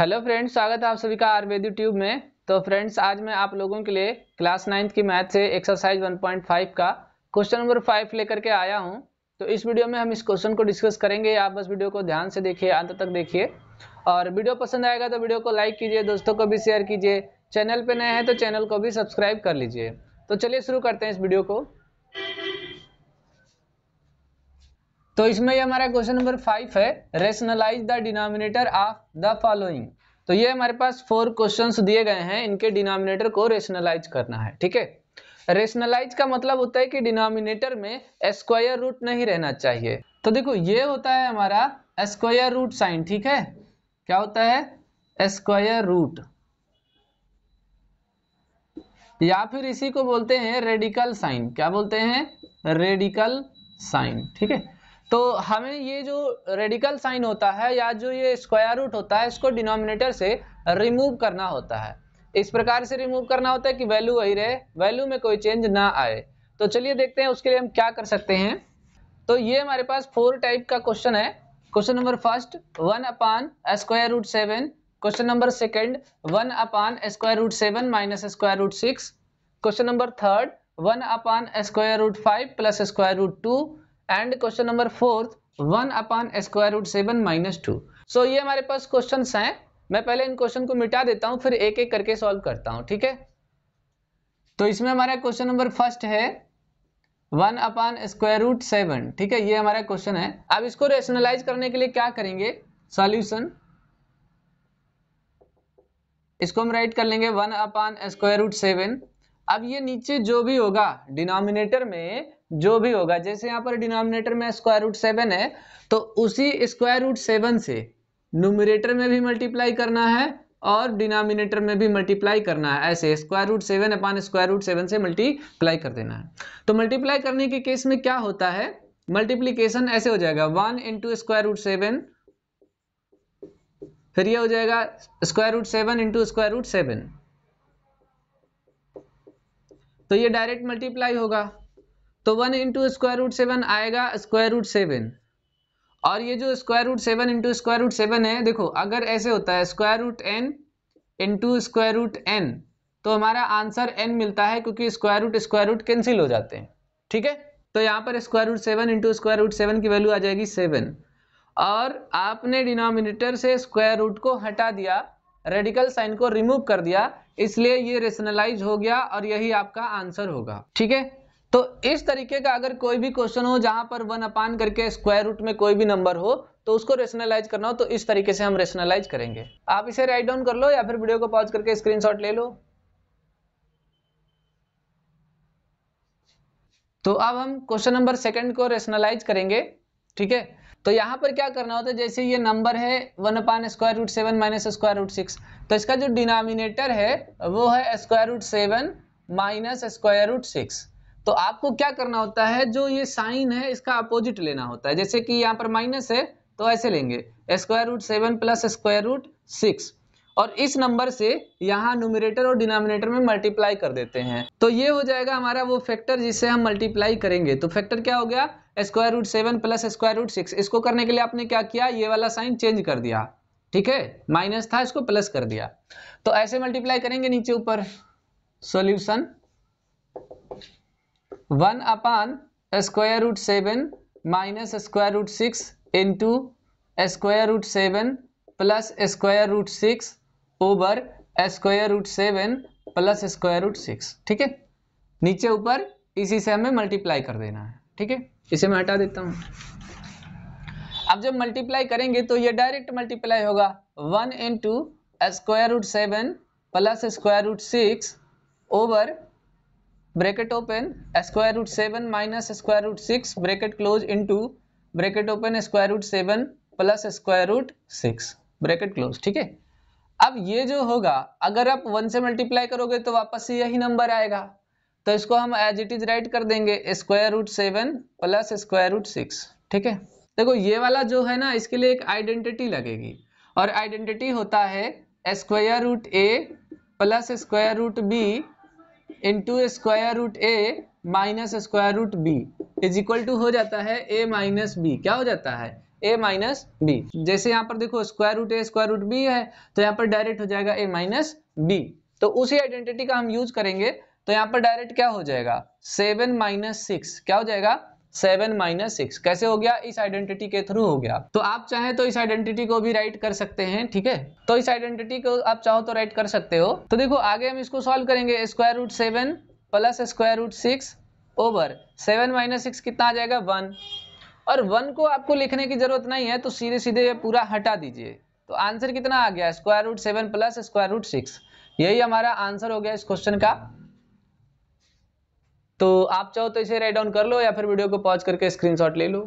hello friends स्वागत है आप सभी का आयुर्वेद ट्यूब में तो फ्रेंड्स आज मैं आप लोगों के लिए क्लास नाइन्थ की मैथ से एक्सरसाइज 1.5 का क्वेश्चन नंबर फाइव लेकर के आया हूं तो इस वीडियो में हम इस क्वेश्चन को डिस्कस करेंगे आप बस वीडियो को ध्यान से देखिए अंत तक देखिए और वीडियो पसंद आएगा तो वीडियो को लाइक कीजिए दोस्तों को भी शेयर कीजिए चैनल पर नए हैं तो चैनल को भी सब्सक्राइब कर लीजिए तो चलिए शुरू करते हैं इस वीडियो को तो इसमें ये हमारा क्वेश्चन नंबर फाइव है rationalise the denominator of the following तो ये हमारे पास फोर क्वेश्चंस दिए गए हैं इनके डिनोमिनेटर को रेशनलाइज करना है ठीक है रेशनलाइज का मतलब होता है कि डिनोमिनेटर में स्क्वायर रूट नहीं रहना चाहिए तो देखो ये होता है हमारा स्क्वायर रूट साइन ठीक है क्या होता है स्क्वायर रूट या फिर इसी को बोलते हैं रेडिकल साइन क्या बोलते हैं रेडिकल साइन ठीक है तो हमें ये जो रेडिकल साइन होता है या जो ये स्क्वायर रूट होता है इसको डिनोमिनेटर से रिमूव करना होता है इस प्रकार से रिमूव करना होता है कि वैल्यू वही रहे वैल्यू में कोई चेंज ना आए तो चलिए देखते हैं उसके लिए हम क्या कर सकते हैं तो ये हमारे पास फोर टाइप का क्वेश्चन है question number first one upon square root seven question number second one upon square root seven minus square root six question number third one upon square root five plus square root two and question number fourth one upon square root seven minus two so ये हमारे पास question हैं मैं पहले इन question को मिटा देता हूँ फिर एक एक करके सॉल्व करता हूँ ठीक है तो इसमें हमारा क्वेश्चन नंबर फर्स्ट है one upon square root seven ठीक है ये हमारा क्वेश्चन है अब इसको रेशनलाइज करने के लिए क्या करेंगे सॉल्यूशन इसको हम राइट कर लेंगे one upon square root seven अब ये नीचे जो भी होगा डिनोमिनेटर में जो भी होगा जैसे यहाँ पर डिनोमिनेटर में स्क्वायर रूट सेवन है तो उसी स्क्वायर रूट सेवन से नुमरेटर में भी मल्टीप्लाई करना है और डिनोमिनेटर में भी मल्टीप्लाई करना है ऐसे square root seven upon square root seven से मल्टीप्लाई कर देना है तो मल्टीप्लाई करने के केस में क्या होता है मल्टीप्लीकेशन ऐसे हो जाएगा one into square root seven फिर ये हो जाएगा square root seven into square root seven तो ये डायरेक्ट मल्टीप्लाई होगा तो one into square root seven आएगा स्क्वायर रूट सेवन और ये जो square root seven into square root seven है देखो अगर ऐसे होता है square root N into square root N तो हमारा आंसर एन मिलता है क्योंकि square root square root cancel हो जाते हैं ठीक है तो यहाँ पर square root seven into square root seven की वैल्यू आ जाएगी सेवन और आपने डिनोमिनेटर से स्क्वायर रूट को हटा दिया रेडिकल साइन को रिमूव कर दिया इसलिए ये रेशनलाइज हो गया और यही आपका आंसर होगा ठीक है तो इस तरीके का अगर कोई भी क्वेश्चन हो जहां पर वन अपान करके स्क्वायर रूट में कोई भी नंबर हो तो उसको रेशनलाइज करना हो तो इस तरीके से हम रेशनलाइज करेंगे आप इसे राइट डाउन कर लो या फिर वीडियो को पॉज करके स्क्रीन ले लो तो अब हम क्वेश्चन नंबर सेकंड को रेशनलाइज करेंगे ठीक है तो यहां पर क्या करना होता है जैसे ये नंबर है one upon square root seven minus square root six तो इसका जो डिनोमिनेटर है वो है square root seven minus square root six तो आपको क्या करना होता है जो ये साइन है इसका अपोजिट लेना होता है जैसे कि यहाँ पर माइनस है तो ऐसे लेंगे square root seven plus square root six और इस नंबर से यहाँ नोमिनेटर और डिनोमिनेटर में मल्टीप्लाई कर देते हैं तो ये हो जाएगा हमारा वो फैक्टर जिससे हम मल्टीप्लाई करेंगे तो फैक्टर क्या हो गया square root seven plus square root six इसको करने के लिए आपने क्या किया ये वाला साइन चेंज कर दिया ठीक है माइनस था इसको प्लस कर दिया तो ऐसे मल्टीप्लाई करेंगे नीचे ऊपर solution one upon square root seven minus square root six into square root seven plus square root six over square root seven plus square root six ठीक है नीचे ऊपर इसी से हमें मल्टीप्लाई कर देना है ठीक है इसे मैं हटा देता हूँ अब जब मल्टीप्लाई करेंगे तो ये डायरेक्ट मल्टीप्लाई होगा one into square root seven plus square root six over bracket open square root seven minus square root six bracket close into bracket open square root seven plus square root six bracket close ठीक है अब ये जो होगा अगर आप one से multiply करोगे तो वापस से यही नंबर आएगा तो इसको हम एज इट इज राइट कर देंगे square root seven plus square root six ठीक है देखो ये वाला जो है ना इसके लिए एक आइडेंटिटी लगेगी और आइडेंटिटी होता है square root A plus square root B into square root A minus square root B is equal to हो जाता है ए माइनस बी क्या हो जाता है ए माइनस बी जैसे यहाँ पर देखो square root A square root B है तो यहाँ पर डायरेक्ट हो जाएगा ए माइनस बी तो उसी आइडेंटिटी का हम यूज करेंगे तो यहाँ पर डायरेक्ट क्या हो जाएगा सेवन माइनस सिक्स क्या हो जाएगा सेवन माइनस सिक्स कैसे हो गया इस आइडेंटिटी के थ्रू हो गया तो आप चाहें तो इस आइडेंटिटी को भी राइट कर सकते हैं ठीक है तो इस आइडेंटिटी को आप चाहो तो राइट कर सकते हो तो देखो आगे हम इसको सॉल्व करेंगे square root seven plus square root six over seven minus six कितना आ जाएगा वन और वन को आपको लिखने की जरूरत नहीं है तो सीधे सीधे ये पूरा हटा दीजिए तो आंसर कितना आ गया square root seven plus square root six यही हमारा आंसर हो गया इस क्वेश्चन का तो आप चाहो तो इसे राइट डाउन कर लो या फिर वीडियो को पॉज करके स्क्रीनशॉट ले लो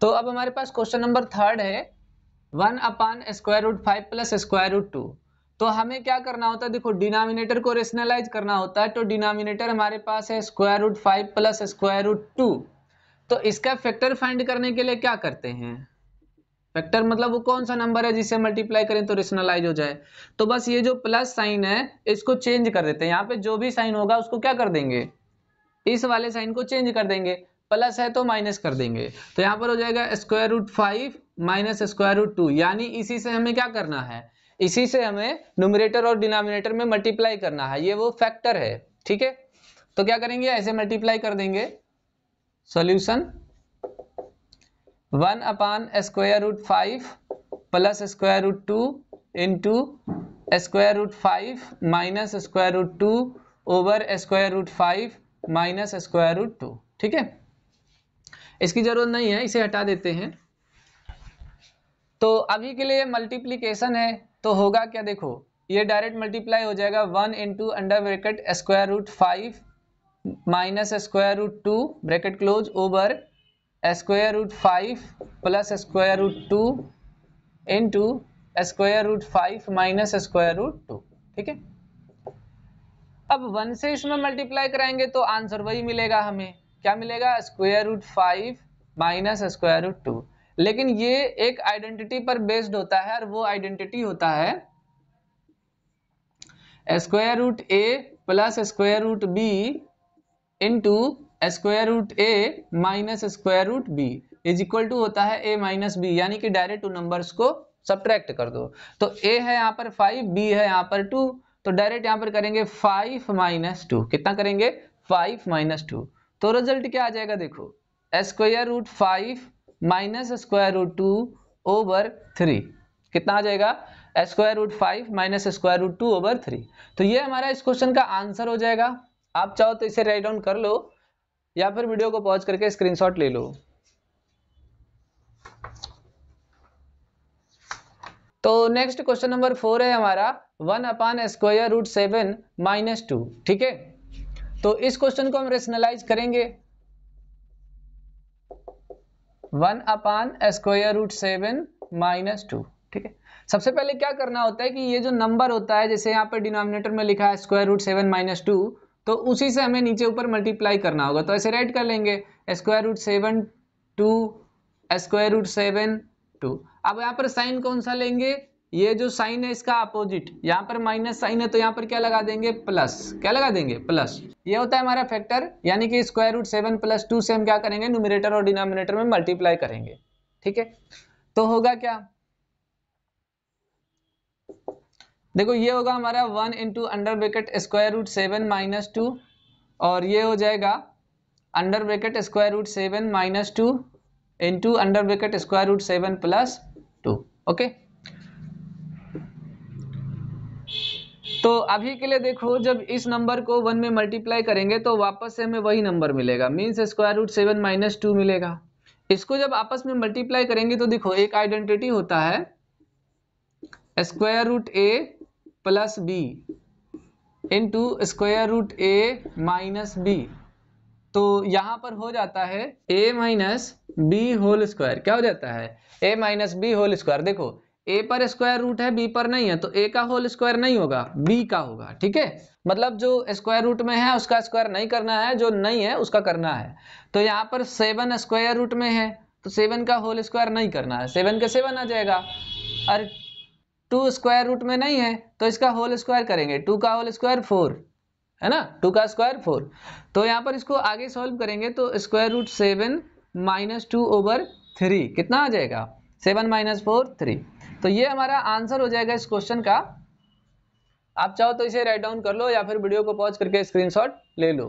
तो अब हमारे पास क्वेश्चन नंबर थर्ड है one upon square root five plus square root two तो हमें क्या करना होता है देखो डिनोमिनेटर को रेशनलाइज करना होता है तो डिनोमिनेटर हमारे पास है square root five plus square root two तो इसका फैक्टर फाइंड करने के लिए क्या करते हैं फैक्टर मतलब वो कौन सा नंबर है जिसे मल्टीप्लाई करें तो रेशनलाइज हो जाए तो बस ये जो प्लस साइन है इसको चेंज कर देते हैं यहाँ पे जो भी साइन होगा उसको क्या कर देंगे इस वाले साइन को चेंज कर देंगे प्लस है तो माइनस कर देंगे तो यहाँ पर हो जाएगा square root five minus square root two यानी इसी से हमें क्या करना है इसी से हमें नुमरेटर और डिनोमिनेटर में मल्टीप्लाई करना है ये वो फैक्टर है ठीक है तो क्या करेंगे ऐसे मल्टीप्लाई कर देंगे solution one upon square root five plus square root two into square root five minus square root two over square root five minus square root two ठीक है इसकी जरूरत नहीं है इसे हटा देते हैं तो अभी के लिए मल्टीप्लीकेशन है तो होगा क्या देखो ये डायरेक्ट मल्टीप्लाई हो जाएगा one into under bracket square root five minus square root two bracket close over square root five plus square root two into square root five minus square root two ठीक है अब one से इसमें multiply कराएंगे तो answer वही मिलेगा हमें क्या मिलेगा square root five minus square root two लेकिन ये एक आइडेंटिटी पर बेस्ड होता है और वो आइडेंटिटी होता है square root A plus square root B into square root A minus square root B is equal to होता है ए माइनस बी यानी कि डायरेक्ट टू नंबर्स को सब्ट्रैक्ट कर दो तो ए है यहाँ पर फाइव बी है यहाँ पर टू तो डायरेक्ट यहाँ पर करेंगे फाइव माइनस टू कितना करेंगे फाइव माइनस टू तो रिजल्ट क्या आ जाएगा देखो square root five minus square root two over three कितना आ जाएगा square root five minus square root two over three तो ये हमारा इस क्वेश्चन का आंसर हो जाएगा आप चाहो तो इसे राइट डाउन कर लो या फिर वीडियो को पॉज करके स्क्रीनशॉट ले लो तो नेक्स्ट क्वेश्चन नंबर फोर है हमारा one upon square root seven minus two ठीक है तो इस क्वेश्चन को हम रेशनलाइज करेंगे one upon square root seven minus two ठीक है सबसे पहले क्या करना होता है कि ये जो नंबर होता है जैसे यहाँ पर डिनोमिनेटर में लिखा है square root seven minus two तो उसी से हमें नीचे ऊपर मल्टीप्लाई करना होगा तो ऐसे राइट कर लेंगे square root seven two square root seven two अब यहाँ पर साइन कौन सा लेंगे ये जो साइन है इसका अपोजिट यहाँ पर माइनस साइन है तो यहाँ पर क्या लगा देंगे प्लस क्या लगा देंगे प्लस ये होता है हमारा फैक्टर यानी कि square root seven plus two से हम क्या करेंगे न्यूमिनेटर और डिनोमिनेटर में मल्टीप्लाई करेंगे ठीक है तो होगा क्या देखो ये होगा हमारा one into under bracket square root seven minus two और ये हो जाएगा under bracket square root seven minus two into under bracket square root seven plus two okay तो अभी के लिए देखो जब इस नंबर को वन में मल्टीप्लाई करेंगे तो वापस से हमें वही नंबर मिलेगा means square root seven minus two मिलेगा इसको जब आपस में मल्टीप्लाई करेंगे तो देखो एक आइडेंटिटी होता है square root A plus B into square root A minus B तो यहां पर हो जाता है A minus B whole square क्या हो जाता है A minus B whole square देखो ए पर स्क्वायर रूट है बी पर नहीं है तो ए का होल स्क्वायर नहीं होगा बी का होगा ठीक है मतलब जो स्क्वायर रूट में है उसका स्क्वायर नहीं करना है जो नहीं है उसका करना है तो यहाँ पर सेवन स्क्वायर रूट में है तो सेवन का होल स्क्वायर नहीं करना है सेवन का सेवन आ जाएगा और टू स्क्वायर रूट में नहीं है तो इसका होल स्क्वायर करेंगे टू का होल स्क्वायर फोर है ना टू का स्क्वायर फोर तो यहाँ पर इसको आगे सॉल्व करेंगे तो square root seven minus two over three कितना आ जाएगा सेवन माइनस फोर थ्री तो ये हमारा आंसर हो जाएगा इस क्वेश्चन का आप चाहो तो इसे राइट डाउन कर लो या फिर वीडियो को पॉज करके स्क्रीनशॉट ले लो